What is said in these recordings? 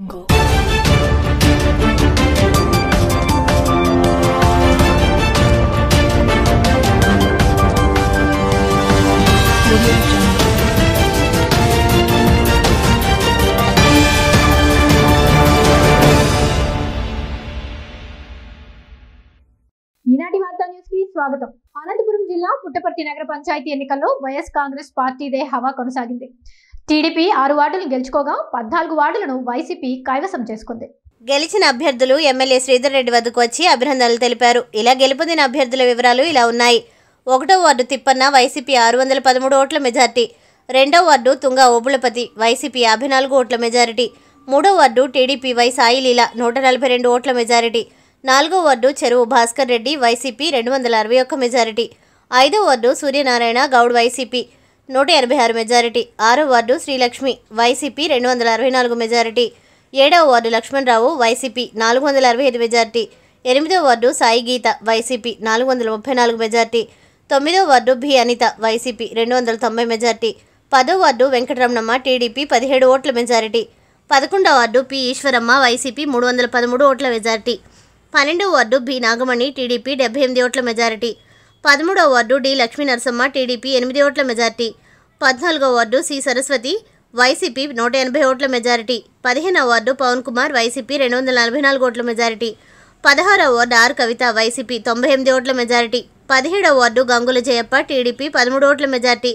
ఈనాటి స్వాగతం అనంతపురం జిల్లా పుట్టపర్తి నగర పంచాయతీ ఎన్నికల్లో వైఎస్ కాంగ్రెస్ పార్టీదే హవా కొనసాగింది టీడీపీ ఆరు వార్డులు గెలుచుకోగా పద్నాలుగు వార్డులను వైసీపీ కైవసం చేసుకుంది గెలిచిన అభ్యర్థులు ఎమ్మెల్యే శ్రీధర్ రెడ్డి వద్దకు వచ్చి అభినందనలు తెలిపారు ఇలా గెలుపొందిన అభ్యర్థుల వివరాలు ఇలా ఉన్నాయి ఒకటో వార్డు తిప్పన్న వైసీపీ ఆరు వందల పదమూడు ఓట్ల మెజార్టీ రెండో వార్డు తుంగ ఓబులపతి వైసీపీ యాభై నాలుగు ఓట్ల మెజారిటీ మూడో వార్డు టీడీపీ వై సాయిలీల నూట నలభై రెండు ఓట్ల మెజారిటీ నాలుగో వార్డు చెరువు భాస్కర్ రెడ్డి వైసీపీ రెండు వందల అరవై ఒక్క మెజారిటీ ఐదో వార్డు సూర్యనారాయణ గౌడ్ వైసీపీ నూట ఎనభై ఆరు మెజారిటీ ఆరో వార్డు శ్రీలక్ష్మి వైసీపీ రెండు వందల అరవై నాలుగు మెజారిటీ ఏడవ వార్డు లక్ష్మణరావు వైసీపీ నాలుగు వందల అరవై ఐదు మెజారిటీ ఎనిమిదవ వార్డు సాయి గీత వైసీపీ నాలుగు వందల ముప్పై నాలుగు మెజారిటీ తొమ్మిదవ వార్డు బి అనిత వైసీపీ రెండు వందల తొంభై మెజారిటీ పదో వార్డు వెంకటరమణమ్మ టీడీపీ పదిహేడు ఓట్ల మెజారిటీ పదకొండవ వార్డు పి ఈశ్వరమ్మ వైసీపీ మూడు వందల పదమూడు ఓట్ల మెజారిటీ పన్నెండవ వార్డు బి నాగమణి టీడీపీ డెబ్బై ఎనిమిది ఓట్ల మెజారిటీ పదమూడవ ward D Lakshmi Narasamma TDP ఎనిమిది ఓట్ల మెజారిటీ పద్నాలుగో వార్డు సి సరస్వతి వైసీపీ నూట ఎనభై ఓట్ల మెజారిటీ పదిహేనవ వార్డు పవన్ కుమార్ వైసీపీ రెండు వందల నలభై నాలుగు ఓట్ల మెజారిటీ పదహారవ వార్డు ఆర్ కవిత వైసీపీ తొంభై ఎనిమిది ఓట్ల మెజారిటీ పదిహేడవ వార్డు గంగుల జయప్ప టీడీపీ పదమూడు ఓట్ల మెజారిటీ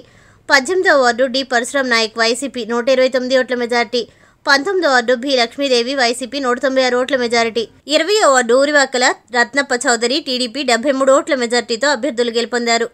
పద్దెనిమిదవ ward D Parashuram Naik YCP నూట ఇరవై తొమ్మిది ఓట్ల మెజారిటీ పంతొమ్మిదో వార్డు బి లక్ష్మీదేవి వైసీపీ నూట తొంభై ఆరు ఓట్ల మెజారిటీ ఇరవయో వార్డు ఊరివాకల రత్నప్ప చౌదరి టీడీపీ డెబ్బై మూడు ఓట్ల మెజారిటీతో అభ్యర్థులు గెలుపొందారు